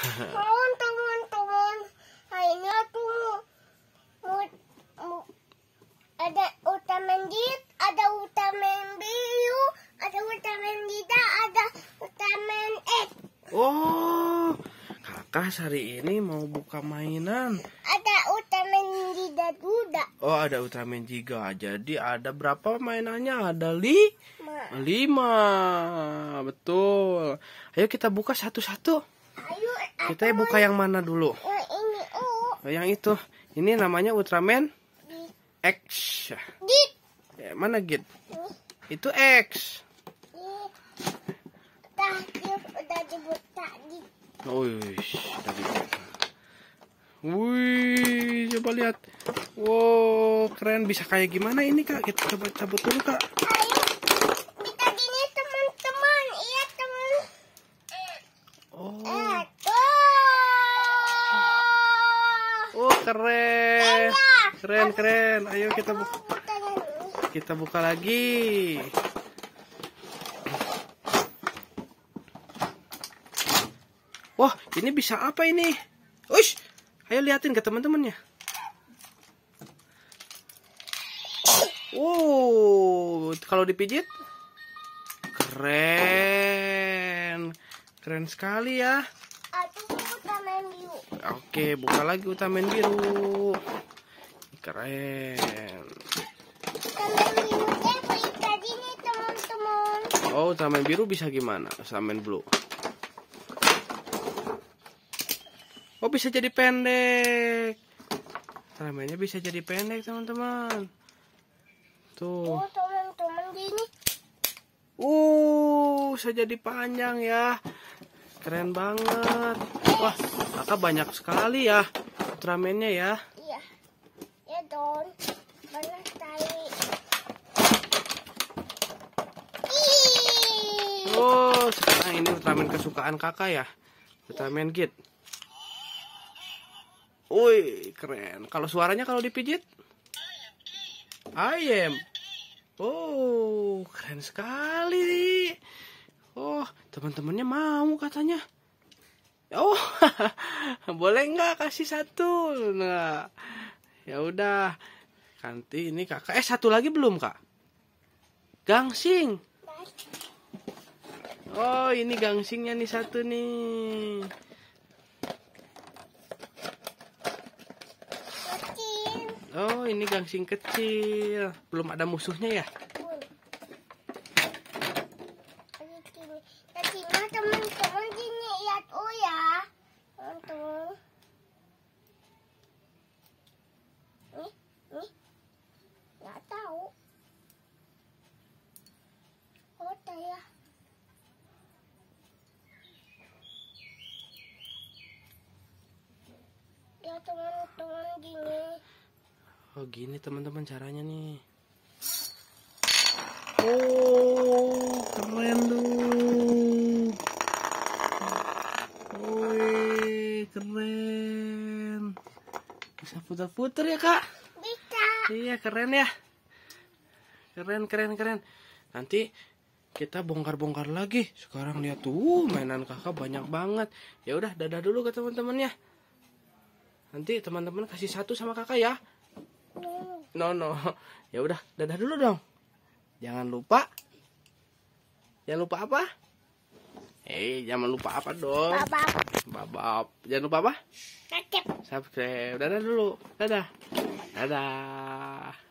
Mohon teman-teman, nah, ini aku mau, mau, ada utamen dit, ada utamen biru, ada utamen dida, ada utamen eh. Oh, kakak hari ini mau buka mainan. Ada utamen dida duda. Oh, ada utamen juga. Jadi ada berapa mainannya? Ada li? Lima. Betul. Ayo kita buka satu-satu. Kita buka yang mana dulu? Yang oh. Oh, itu. Ini namanya Ultraman X. Ya, mana Git? Itu X. Udah Uish, Wih, coba lihat. Wow, keren. Bisa kayak gimana ini, Kak? Kita coba cabut dulu, Kak. keren. Iya. Keren, keren. Ayo kita buka. Kita buka lagi. Wah, ini bisa apa ini? Ush, ayo liatin ke teman-temannya. Wow, kalau dipijit keren. Keren sekali ya. Oke, buka lagi utamen biru. Keren. Oh, utamen biru bisa gimana? Utamen blue. Oh, bisa jadi pendek. Utamennya bisa jadi pendek, teman-teman. Tuh. Oh, teman-teman gini. Uh, bisa jadi panjang ya. Keren banget. Wah, kakak banyak sekali ya ultramennya ya. Iya. Ya dong. Banyak sekali. Oh, sekarang ini Ultraman kesukaan kakak ya. Ultraman Kid. Woi, keren. Kalau suaranya kalau dipijit? I Oh, keren sekali. Oh, teman-temannya mau katanya ya, oh boleh nggak kasih satu nah ya udah nanti ini kakak eh satu lagi belum kak gangsing oh ini gangsingnya nih satu nih Oh, ini gangsing kecil. Belum ada musuhnya ya? Nah, teman-teman sini lihat Uya. Oh ya teman Nih, nih. Nggak tahu. Kota oh, ya. Ya teman-teman gini. Oh gini teman-teman caranya nih. Oh keren tuh. Bisa putar-putar ya kak? Bisa. Iya keren ya. Keren keren keren. Nanti kita bongkar-bongkar lagi. Sekarang lihat tuh uh, mainan kakak banyak banget. Ya udah dadah dulu ke teman-teman ya. Nanti teman-teman kasih satu sama kakak ya. No no. Ya udah dadah dulu dong. Jangan lupa. Jangan lupa apa? Eh, jangan lupa apa dong? babab Babap. Jangan lupa apa? Subscribe. Subscribe. Dadah dulu. Dadah. Dadah.